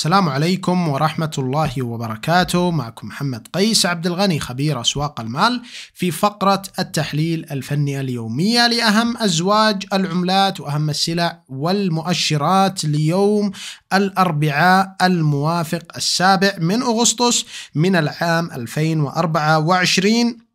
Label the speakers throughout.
Speaker 1: السلام عليكم ورحمة الله وبركاته معكم محمد قيس عبد الغني خبير أسواق المال في فقرة التحليل الفني اليومية لأهم أزواج العملات وأهم السلع والمؤشرات ليوم الأربعاء الموافق السابع من أغسطس من العام 2024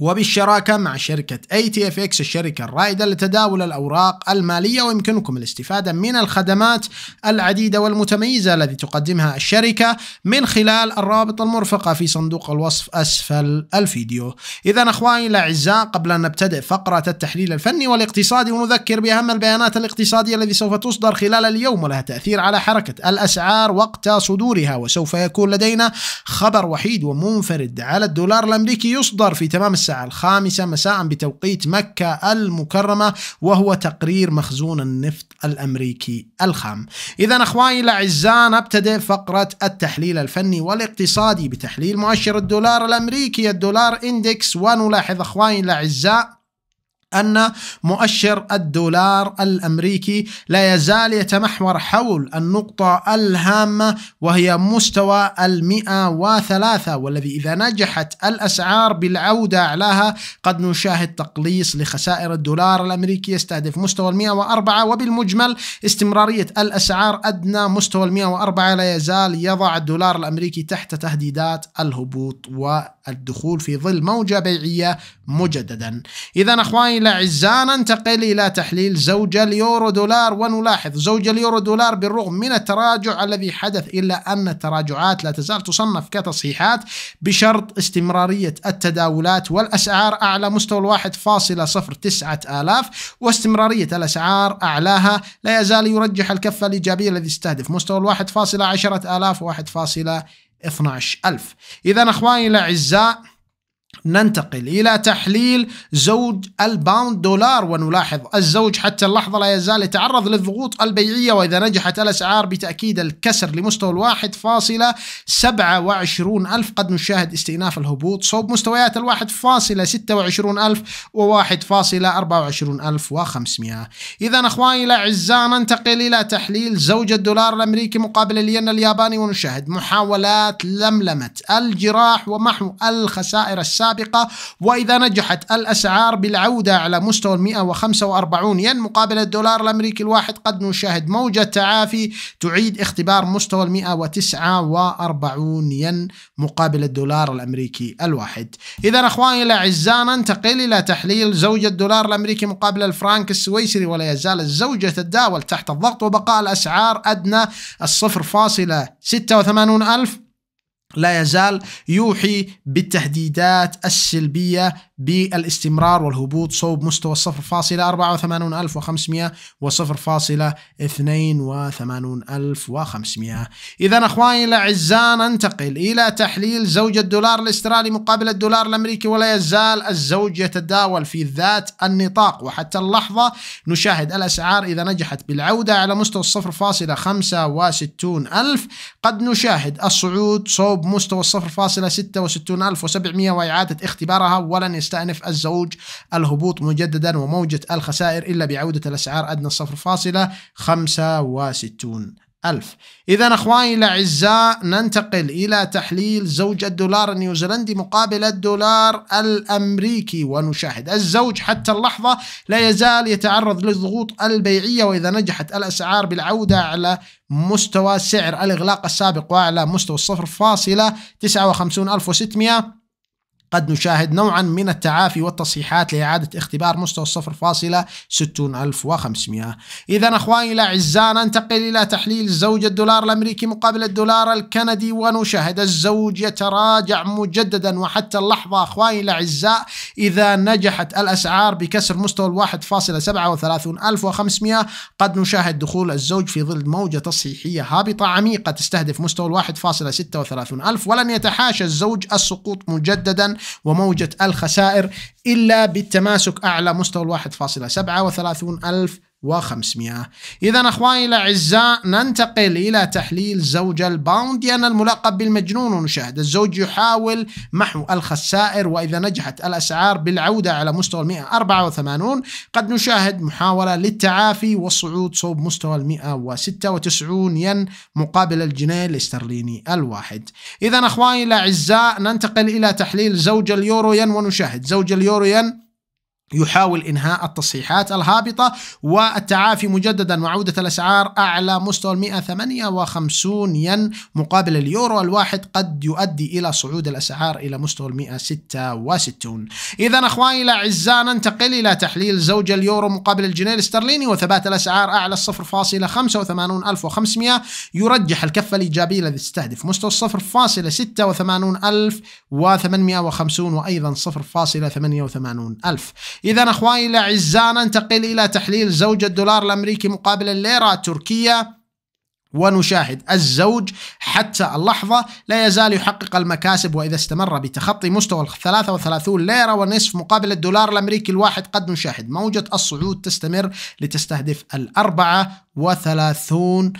Speaker 1: وبالشراكة مع شركة ATFX الشركة الرائدة لتداول الأوراق المالية ويمكنكم الاستفادة من الخدمات العديدة والمتميزة التي تقدمها الشركة من خلال الروابط المرفقة في صندوق الوصف أسفل الفيديو إذا أخواني الأعزاء قبل أن نبتدئ فقرة التحليل الفني والاقتصادي ونذكر بأهم البيانات الاقتصادية التي سوف تصدر خلال اليوم ولها تأثير على حركة الأسعار وقت صدورها وسوف يكون لدينا خبر وحيد ومنفرد على الدولار الأمريكي يصدر في تمام السنة الساعة الخامسة مساء بتوقيت مكة المكرمة وهو تقرير مخزون النفط الأمريكي الخام إذا أخواني الأعزاء نبتدئ فقرة التحليل الفني والاقتصادي بتحليل مؤشر الدولار الأمريكي الدولار إندكس ونلاحظ أخواني الأعزاء أن مؤشر الدولار الأمريكي لا يزال يتمحور حول النقطة الهامة وهي مستوى المئة وثلاثة والذي إذا نجحت الأسعار بالعودة أعلاها قد نشاهد تقليص لخسائر الدولار الأمريكي يستهدف مستوى المئة وأربعة وبالمجمل استمرارية الأسعار أدنى مستوى المئة وأربعة لا يزال يضع الدولار الأمريكي تحت تهديدات الهبوط و الدخول في ظل موجة بيعية مجددا إذا أخواني الأعزاء ننتقل إلى تحليل زوجة اليورو دولار ونلاحظ زوجة اليورو دولار بالرغم من التراجع الذي حدث إلا أن التراجعات لا تزال تصنف كتصحيحات بشرط استمرارية التداولات والأسعار أعلى مستوى تسعة آلاف واستمرارية الأسعار أعلاها لا يزال يرجح الكفة الإيجابية الذي يستهدف مستوى عشرة آلاف و فاصلة 12000 إذا أخواني الأعزاء ننتقل إلى تحليل زوج الباوند دولار ونلاحظ الزوج حتى اللحظة لا يزال يتعرض للضغوط البيعية وإذا نجحت الأسعار بتأكيد الكسر لمستوى الواحد فاصلة سبعة وعشرون ألف قد نشاهد استئناف الهبوط صوب مستويات الواحد فاصلة ستة وعشرون ألف وواحد فاصلة أربعة وعشرون ألف وخمسمائة إذا أخواني الأعزاء ننتقل إلى تحليل زوج الدولار الأمريكي مقابل الين الياباني ونشاهد محاولات لملمة الجراح ومحو الخسائر السابقة السابقة وإذا نجحت الأسعار بالعودة على مستوى 145 ين مقابل الدولار الأمريكي الواحد قد نشاهد موجة تعافي تعيد اختبار مستوى 149 ين مقابل الدولار الأمريكي الواحد إذا أخواني الأعزاء ننتقل إلى تحليل زوجة الدولار الأمريكي مقابل الفرنك السويسري ولا يزال الزوجة تتداول تحت الضغط وبقاء الأسعار أدنى الصفر فاصلة ألف لا يزال يوحي بالتهديدات السلبية بالاستمرار والهبوط صوب مستوى الصفر فاصلة أربعة وثمانون ألف وخمسمائة وصفر فاصلة اثنين وثمانون ألف وخمسمائة إذا أخواني الأعزاء ننتقل إلى تحليل زوج الدولار الاسترالي مقابل الدولار الأمريكي ولا يزال الزوج يتداول في ذات النطاق وحتى اللحظة نشاهد الأسعار إذا نجحت بالعودة على مستوى الصفر فاصلة خمسة وستون ألف قد نشاهد الصعود صوب مستوى الصفر فاصلة ستة وستون ألف وإعادة اختبارها ولن تستأنف الزوج الهبوط مجددا وموجة الخسائر إلا بعودة الأسعار أدنى الصفر فاصلة وستون ألف إذا أخواني الأعزاء ننتقل إلى تحليل زوج الدولار النيوزيلندي مقابل الدولار الأمريكي ونشاهد الزوج حتى اللحظة لا يزال يتعرض للضغوط البيعية وإذا نجحت الأسعار بالعودة على مستوى سعر الإغلاق السابق وأعلى مستوى الصفر فاصلة تسعة وخمسون ألف وستمائة قد نشاهد نوعا من التعافي والتصحيحات لإعادة اختبار مستوى 0.60500 إذا أخواني الأعزاء ننتقل إلى تحليل زوج الدولار الأمريكي مقابل الدولار الكندي ونشاهد الزوج يتراجع مجددا وحتى اللحظة أخواني الأعزاء إذا نجحت الأسعار بكسر مستوى الواحد فاصلة سبعة وثلاثون ألف وخمسمائة قد نشاهد دخول الزوج في ظل موجة تصحيحية هابطة عميقة تستهدف مستوى الواحد فاصلة ستة وثلاثون ألف ولن يتحاشى الزوج السقوط مجددا وموجة الخسائر إلا بالتماسك أعلى مستوى 1.37 ألف وخمسمائة إذا أخواني الأعزاء ننتقل إلى تحليل زوج الباوند الباونديان الملقب بالمجنون ونشاهد الزوج يحاول محو الخسائر وإذا نجحت الأسعار بالعودة على مستوى 184 قد نشاهد محاولة للتعافي والصعود صوب مستوى 196 ين مقابل الجنيه الاسترليني الواحد إذا أخواني الأعزاء ننتقل إلى تحليل زوج اليورو ين ونشاهد زوج اليورو ين يحاول انهاء التصحيحات الهابطه والتعافي مجددا وعوده الاسعار اعلى مستوى ال 158 ين مقابل اليورو الواحد قد يؤدي الى صعود الاسعار الى مستوى ال 166 اذا اخواني الاعزاء ننتقل الى تحليل زوج اليورو مقابل الجنيه الاسترليني وثبات الاسعار اعلى 0.85500 يرجح الكفه الايجابيه الذي تستهدف مستوى 0.86850 وايضا 0.88000 إذا أخواني الأعزاء ننتقل إلى تحليل زوج الدولار الأمريكي مقابل الليرة التركية ونشاهد الزوج حتى اللحظة لا يزال يحقق المكاسب وإذا استمر بتخطي مستوى ال 33 ليرة ونصف مقابل الدولار الأمريكي الواحد قد نشاهد موجة الصعود تستمر لتستهدف ال 34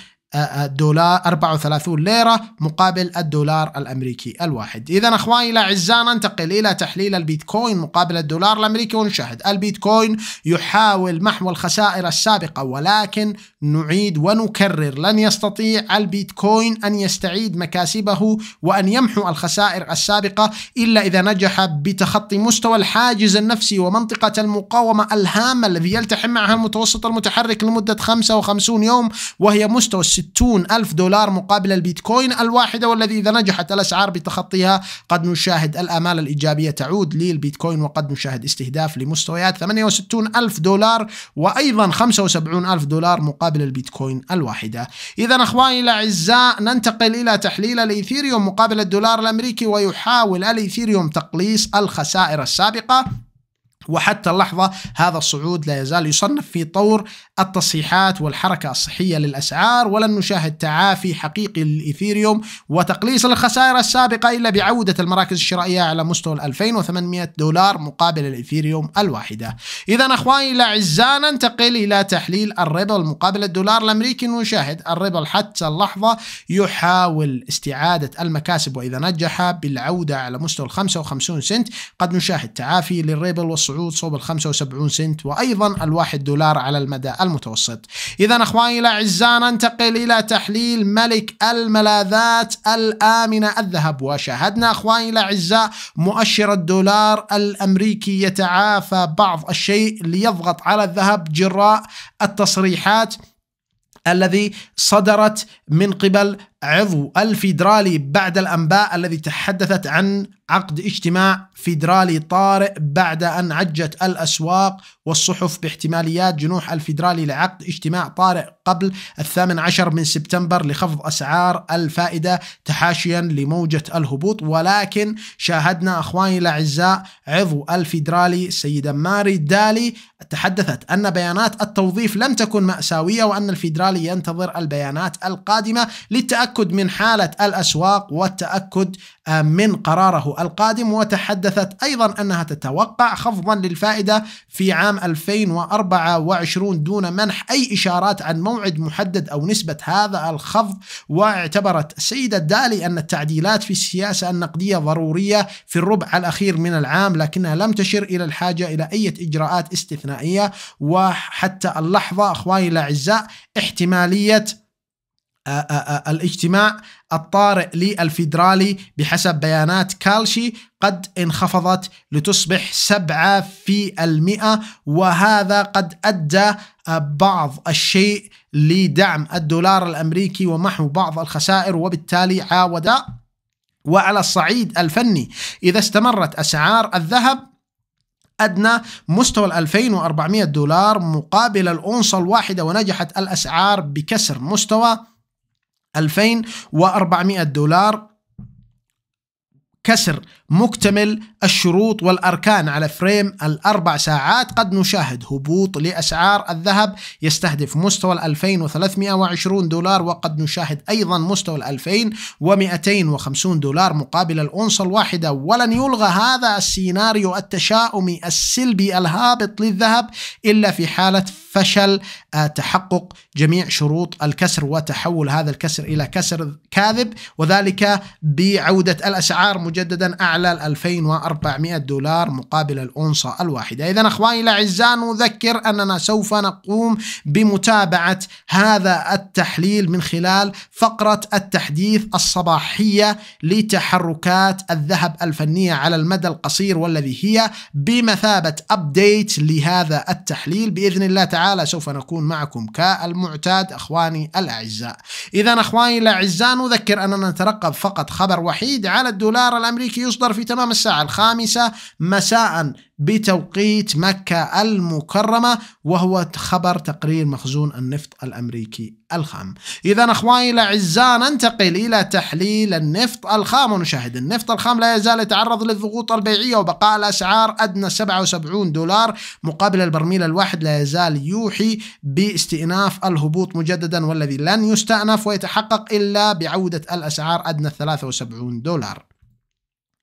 Speaker 1: دولار 34 ليرة مقابل الدولار الأمريكي الواحد إذا أخواني الأعزاء ننتقل إلى تحليل البيتكوين مقابل الدولار الأمريكي ونشاهد البيتكوين يحاول محو الخسائر السابقة ولكن نعيد ونكرر لن يستطيع البيتكوين أن يستعيد مكاسبه وأن يمحو الخسائر السابقة إلا إذا نجح بتخطي مستوى الحاجز النفسي ومنطقة المقاومة الهامة الذي يلتحم معها المتوسط المتحرك لمدة 55 يوم وهي مستوى 60 ألف دولار مقابل البيتكوين الواحدة والذي إذا نجحت الأسعار بتخطيها قد نشاهد الآمال الإيجابية تعود للبيتكوين وقد نشاهد استهداف لمستويات 68 ألف دولار وأيضا 75 ألف دولار مقابل البيتكوين الواحدة إذا أخواني الأعزاء ننتقل إلى تحليل الإيثيريوم مقابل الدولار الأمريكي ويحاول الإيثيريوم تقليص الخسائر السابقة وحتى اللحظة هذا الصعود لا يزال يصنف في طور التصحيحات والحركة الصحية للأسعار ولن نشاهد تعافي حقيقي للإيثيريوم وتقليص الخسائر السابقة إلا بعودة المراكز الشرائية على مستوى 2800 دولار مقابل الإيثيريوم الواحدة إذا أخواني الأعزاء ننتقل إلى تحليل الريبل مقابل الدولار الأمريكي نشاهد الريبل حتى اللحظة يحاول استعادة المكاسب وإذا نجح بالعودة على مستوى 55 سنت قد نشاهد تعافي للريبل والصعود السعود صوب ال 75 سنت وايضا الواحد دولار على المدى المتوسط. اذا اخواني الاعزاء ننتقل الى تحليل ملك الملاذات الامنه الذهب وشاهدنا اخواني الاعزاء مؤشر الدولار الامريكي يتعافى بعض الشيء ليضغط على الذهب جراء التصريحات الذي صدرت من قبل عضو الفيدرالي بعد الأنباء الذي تحدثت عن عقد اجتماع فيدرالي طارئ بعد أن عجت الأسواق والصحف باحتماليات جنوح الفيدرالي لعقد اجتماع طارئ قبل الثامن عشر من سبتمبر لخفض أسعار الفائدة تحاشيا لموجة الهبوط ولكن شاهدنا أخواني الأعزاء عضو الفيدرالي السيدة ماري دالي تحدثت أن بيانات التوظيف لم تكن مأساوية وأن الفيدرالي ينتظر البيانات القادمة للتأكد التأكد من حالة الأسواق والتأكد آه، من قراره القادم وتحدثت أيضا أنها تتوقع خفضا للفائدة في عام 2024 دون منح أي إشارات عن موعد محدد أو نسبة هذا الخفض واعتبرت السيدة دالي أن التعديلات في السياسة النقدية ضرورية في الربع الأخير من العام لكنها لم تشر إلى الحاجة إلى أي إجراءات استثنائية وحتى اللحظة أخواني الأعزاء احتمالية آه، آه، آه، الاجتماع الطارئ للفيدرالي بحسب بيانات كالشي قد انخفضت لتصبح 7 في المئة وهذا قد أدى بعض الشيء لدعم الدولار الأمريكي ومحو بعض الخسائر وبالتالي عاود وعلى الصعيد الفني إذا استمرت أسعار الذهب أدنى مستوى 2400 دولار مقابل الأونصة الواحدة ونجحت الأسعار بكسر مستوى 2400 دولار كسر مكتمل الشروط والأركان على فريم الأربع ساعات قد نشاهد هبوط لأسعار الذهب يستهدف مستوى ال 2320 دولار وقد نشاهد أيضا مستوى ال 2250 دولار مقابل الأونصة الواحدة ولن يلغى هذا السيناريو التشاؤمي السلبي الهابط للذهب إلا في حالة فشل آه، تحقق جميع شروط الكسر وتحول هذا الكسر إلى كسر كاذب وذلك بعودة الأسعار مجددا أعلى 2400 دولار مقابل الأونصة الواحدة إذا أخواني الأعزاء نذكر أننا سوف نقوم بمتابعة هذا التحليل من خلال فقرة التحديث الصباحية لتحركات الذهب الفنية على المدى القصير والذي هي بمثابة أبديت لهذا التحليل بإذن الله تعالى سوف نكون معكم كالمعتاد أخواني الأعزاء إذا أخواني الأعزاء نذكر أننا نترقب فقط خبر وحيد على الدولار الأمريكي يصدر في تمام الساعة الخامسة مساء بتوقيت مكة المكرمة وهو خبر تقرير مخزون النفط الأمريكي الخام إذا أخواني الأعزاء ننتقل إلى تحليل النفط الخام ونشاهد النفط الخام لا يزال يتعرض للضغوط البيعية وبقاء الأسعار أدنى 77 دولار مقابل البرميل الواحد لا يزال يوحي باستئناف الهبوط مجددا والذي لن يستأنف ويتحقق إلا بعودة الأسعار أدنى 73 دولار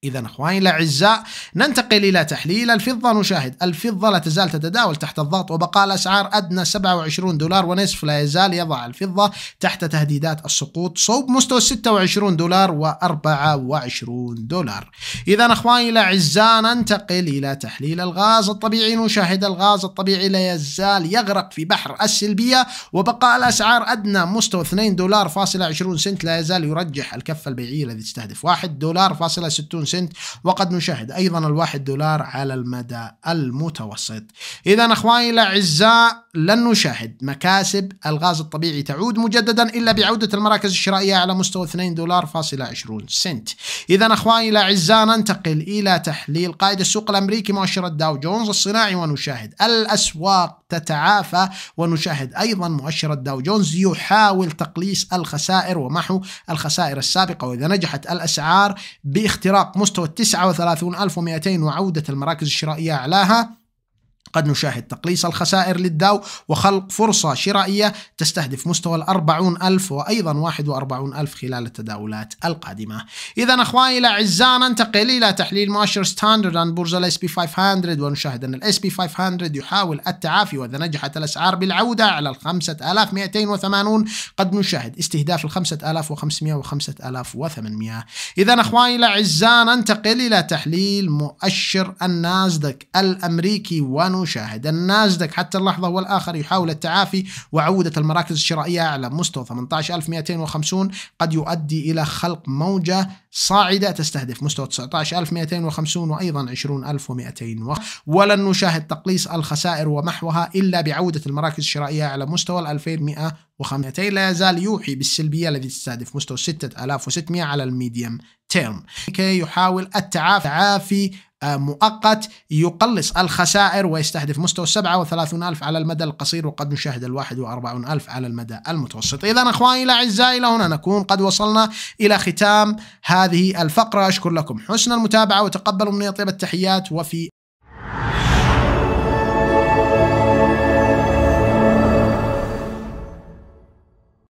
Speaker 1: إذا أخواني الأعزاء ننتقل إلى تحليل الفضة نشاهد الفضة لا تزال تتداول تحت الضغط وبقاء الأسعار أدنى 27 دولار ونصف لا يزال يضع الفضة تحت تهديدات السقوط صوب مستوى 26 دولار و24 دولار إذا أخواني الأعزاء ننتقل إلى تحليل الغاز الطبيعي نشاهد الغاز الطبيعي لا يزال يغرق في بحر السلبية وبقاء الأسعار أدنى مستوى 2 دولار فاصلة 20 سنت لا يزال يرجح الكفة البيعية الذي تستهدف 1 دولار فاصلة 60 سنت وقد نشاهد أيضا الواحد دولار على المدى المتوسط إذا أخواني الأعزاء لن نشاهد مكاسب الغاز الطبيعي تعود مجددا إلا بعودة المراكز الشرائية على مستوى 2 دولار فاصلة 20 سنت إذا أخواني الأعزاء ننتقل إلى تحليل قائد السوق الأمريكي مؤشر الداو جونز الصناعي ونشاهد الأسواق تتعافى ونشاهد أيضا مؤشر الداو جونز يحاول تقليص الخسائر ومحو الخسائر السابقة وإذا نجحت الأسعار باختراق مستوى 39200 وعودة المراكز الشرائية أعلاها قد نشاهد تقليص الخسائر للداو وخلق فرصة شرائية تستهدف مستوى الأربعون ألف وأيضا واحد وأربعون ألف خلال التداولات القادمة إذا أخواني الأعزاء ننتقل إلى تحليل مؤشر ستاندرد عن بورصة الاس بي 500 ونشاهد أن الاس بي 500 يحاول التعافي وإذا نجحت الأسعار بالعودة على ال 5280 قد نشاهد استهداف ال 5500 و 5800 إذا أخواني الأعزاء ننتقل إلى تحليل مؤشر النازدك الأمريكي ون ونشاهد أن نازدك حتى اللحظة والآخر يحاول التعافي وعودة المراكز الشرائية على مستوى 18250 قد يؤدي إلى خلق موجة صاعدة تستهدف مستوى 19250 وأيضا 20200 ولن نشاهد تقليص الخسائر ومحوها إلا بعودة المراكز الشرائية على مستوى 2100 و200 لا يزال يوحي بالسلبية الذي تستهدف مستوى 6600 على الميديم تيرم كي يحاول التعافي آه، مؤقت يقلص الخسائر ويستهدف مستوى السبعة وثلاثون ألف على المدى القصير وقد نشاهد الواحد وأربعون ألف على المدى المتوسط إذا أخواني الأعزاء إلى هنا نكون قد وصلنا إلى ختام هذه الفقرة أشكر لكم حسن المتابعة وتقبلوا مني طيب التحيات وفي